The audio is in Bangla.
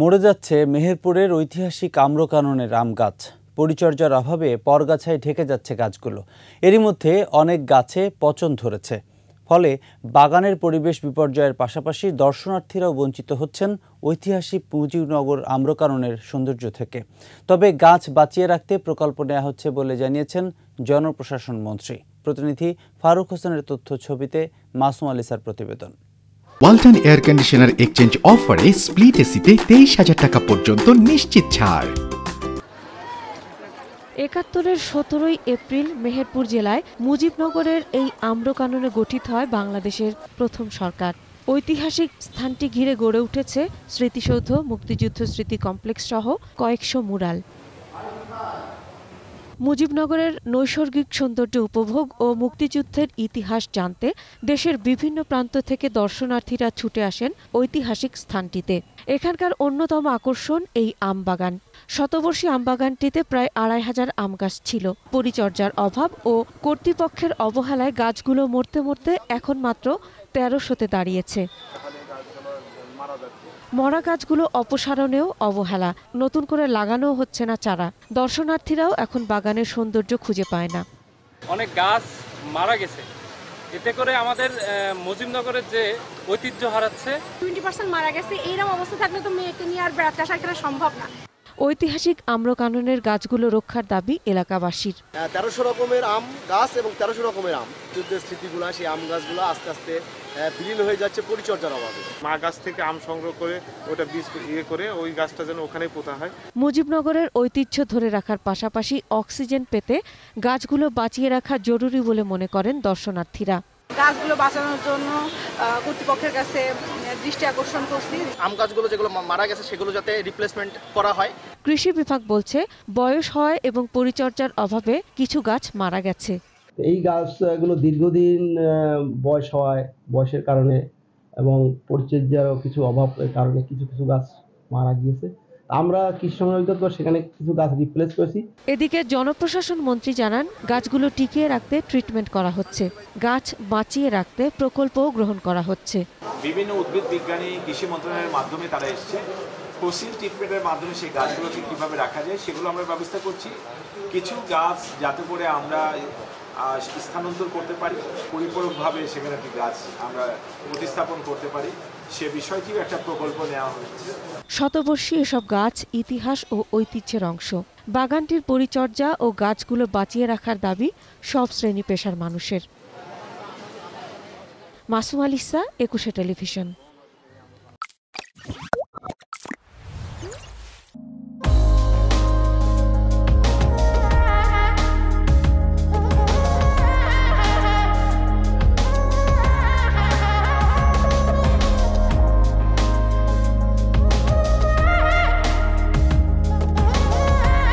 মরে যাচ্ছে মেহেরপুরের ঐতিহাসিক আম্রকাননের আম গাছ পরিচর্যার অভাবে পরগাছায় ঢেকে যাচ্ছে গাছগুলো এরই মধ্যে অনেক গাছে পচন ধরেছে ফলে বাগানের পরিবেশ বিপর্যয়ের পাশাপাশি দর্শনার্থীরাও বঞ্চিত হচ্ছেন ঐতিহাসিক পুঁজিনগর আম্রকাননের সৌন্দর্য থেকে তবে গাছ বাঁচিয়ে রাখতে প্রকল্প নেওয়া হচ্ছে বলে জানিয়েছেন জনপ্রশাসন মন্ত্রী প্রতিনিধি ফারুক হোসেনের তথ্য ছবিতে মাসুম আলিসার প্রতিবেদন ওয়ালটন এয়ার কন্ডিশনার এক্সচেঞ্জ অফারে স্প্লিট এসিতে তেইশ হাজার টাকা পর্যন্ত নিশ্চিত ছাড় একাত্তরের সতেরোই এপ্রিল মেহেরপুর জেলায় মুজিবনগরের এই আম্রকাননে গঠিত হয় বাংলাদেশের প্রথম সরকার ঐতিহাসিক স্থানটি ঘিরে গড়ে উঠেছে স্মৃতিসৌধ মুক্তিযুদ্ধ স্মৃতি কমপ্লেক্স সহ কয়েকশো মুরাল মুজিবনগরের নৈসর্গিক সৌন্দর্য উপভোগ ও মুক্তিযুদ্ধের ইতিহাস জানতে দেশের বিভিন্ন প্রান্ত থেকে দর্শনার্থীরা ছুটে আসেন ঐতিহাসিক স্থানটিতে এখানকার অন্যতম আকর্ষণ এই আমবাগান শতবর্ষী আমবাগানটিতে প্রায় আড়াই হাজার আম গাছ ছিল পরিচর্যার অভাব ও কর্তৃপক্ষের অবহেলায় গাছগুলো মরতে মরতে এখন মাত্র তেরোশোতে দাঁড়িয়েছে মরা গাছগুলো অপসারণেও অবহেলা নতুন করে লাগানো হচ্ছে না চারা দর্শনার্থীরাও এখন বাগানের সৌন্দর্য খুঁজে পায় না অনেক গাছ মারা গেছে এতে করে আমাদের মজিমনগরের যে ঐতিহ্য হারাচ্ছে টোয়েন্টি পার্সেন্ট মারা গেছে এইরকম অবস্থা থাকলে তো মেয়েকে নিয়ে আর বেড়াতে আসা সম্ভব না ঐতিহাসিক আম্রকাননের গাছগুলো রক্ষার দাবি এলাকাবাসীর তেরোশো রকমের আম গাছ এবং তেরোশো রকমের আম যুদ্ধের স্মৃতিগুলো সেই আম গাছগুলো আস্তে আস্তে বিলীন হয়ে যাচ্ছে পরিচর্যার অভাবে মা গাছ থেকে আম সংগ্রহ করে ওটা বীজ ইয়ে করে ওই গাছটা যেন ওখানে পোতা হয় মুজিবনগরের ঐতিহ্য ধরে রাখার পাশাপাশি অক্সিজেন পেতে গাছগুলো বাঁচিয়ে রাখা জরুরি বলে মনে করেন দর্শনার্থীরা গাছগুলো বাঁচানোর জন্য কর্তৃপক্ষের কাছে দৃষ্টি আকর্ষণ করছি আম গাছগুলো যেগুলো মারা গেছে সেগুলো যাতে রিপ্লেসমেন্ট করা হয় কৃষি বিভাগ বলছে বয়স হয় এবং পরিচর্যার অভাবে কিছু গাছ মারা গেছে এই গাছগুলো দীর্ঘদিন বয়স হয় বয়সের কারণে এবং পরিচর্যারও কিছু অভাবের কারণে কিছু কিছু গাছ মারা গিয়েছে আমরা কৃষি সেখানে কিছু গাছ রিপ্লেস করেছি এদিকে জনপ্রশাসন মন্ত্রী জানান গাছগুলো টিকিয়ে রাখতে ট্রিটমেন্ট করা হচ্ছে গাছ বাঁচিয়ে রাখতে প্রকল্পও গ্রহণ করা হচ্ছে বিভিন্ন উদ্ভিদ বিজ্ঞানী কৃষি মন্ত্রণালয়ের মাধ্যমে তারা এসছে ফসিল ট্রিটমেন্টের মাধ্যমে সেই গাছগুলোকে কীভাবে রাখা যায় সেগুলো আমরা ব্যবস্থা করছি কিছু গাছ যাতে করে আমরা স্থানান্তর করতে পারি পরিপূরকভাবে সেখানে একটি গাছ আমরা প্রতিস্থাপন করতে পারি সে বিষয়টিও একটা প্রকল্প নেওয়া হয়েছে শতবর্ষী এসব গাছ ইতিহাস ও ঐতিহ্যের অংশ বাগানটির পরিচর্যা ও গাছগুলো বাঁচিয়ে রাখার দাবি সব শ্রেণী পেশার মানুষের মাসুম আলিসা একুশে টেলিভিশন